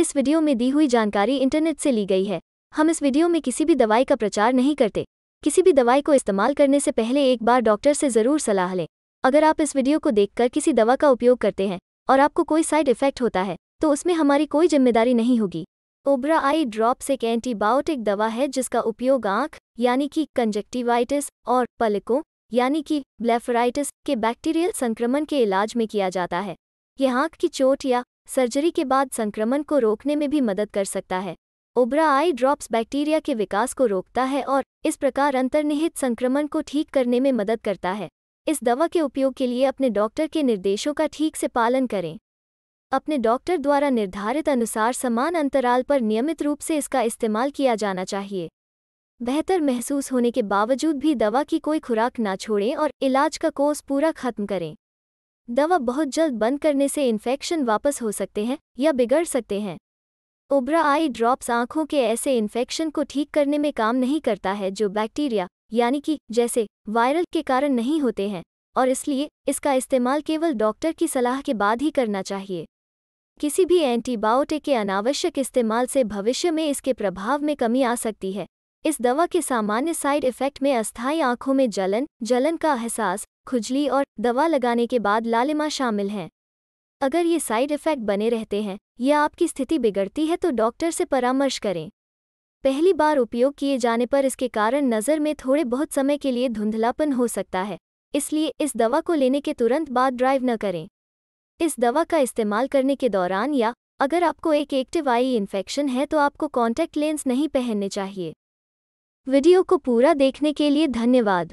इस वीडियो में दी हुई जानकारी इंटरनेट से ली गई है हम इस वीडियो में किसी भी दवाई का प्रचार नहीं करते किसी भी दवाई को इस्तेमाल करने से पहले एक बार डॉक्टर से ज़रूर सलाह लें अगर आप इस वीडियो को देखकर किसी दवा का उपयोग करते हैं और आपको कोई साइड इफेक्ट होता है तो उसमें हमारी कोई जिम्मेदारी नहीं होगी ओब्रा आई ड्रॉप्स एक एंटीबायोटिक दवा है जिसका उपयोग आंख यानी कि कंजक्टिवाइटिस और पलकों यानी कि ब्लेफराइटिस के बैक्टीरियल संक्रमण के इलाज में किया जाता है यह आंख की चोट या सर्जरी के बाद संक्रमण को रोकने में भी मदद कर सकता है ओबरा आई ड्रॉप्स बैक्टीरिया के विकास को रोकता है और इस प्रकार अंतर्निहित संक्रमण को ठीक करने में मदद करता है इस दवा के उपयोग के लिए अपने डॉक्टर के निर्देशों का ठीक से पालन करें अपने डॉक्टर द्वारा निर्धारित अनुसार समान अंतराल पर नियमित रूप से इसका इस्तेमाल किया जाना चाहिए बेहतर महसूस होने के बावजूद भी दवा की कोई खुराक ना छोड़ें और इलाज का कोर्स पूरा खत्म करें दवा बहुत जल्द बंद करने से इन्फेक्शन वापस हो सकते हैं या बिगड़ सकते हैं ओब्रा आई ड्रॉप्स आंखों के ऐसे इन्फेक्शन को ठीक करने में काम नहीं करता है जो बैक्टीरिया यानी कि जैसे वायरल के कारण नहीं होते हैं और इसलिए इसका इस्तेमाल केवल डॉक्टर की सलाह के बाद ही करना चाहिए किसी भी एंटीबायोटिक के अनावश्यक इस्तेमाल से भविष्य में इसके प्रभाव में कमी आ सकती है इस दवा के सामान्य साइड इफेक्ट में अस्थायी आंखों में जलन जलन का एहसास खुजली और दवा लगाने के बाद लालिमा शामिल हैं अगर ये साइड इफ़ेक्ट बने रहते हैं या आपकी स्थिति बिगड़ती है तो डॉक्टर से परामर्श करें पहली बार उपयोग किए जाने पर इसके कारण नज़र में थोड़े बहुत समय के लिए धुंधलापन हो सकता है इसलिए इस दवा को लेने के तुरंत बाद ड्राइव न करें इस दवा का इस्तेमाल करने के दौरान या अगर आपको एक एक्टिव आई इन्फेक्शन है तो आपको कॉन्टैक्ट लेंस नहीं पहनने चाहिए वीडियो को पूरा देखने के लिए धन्यवाद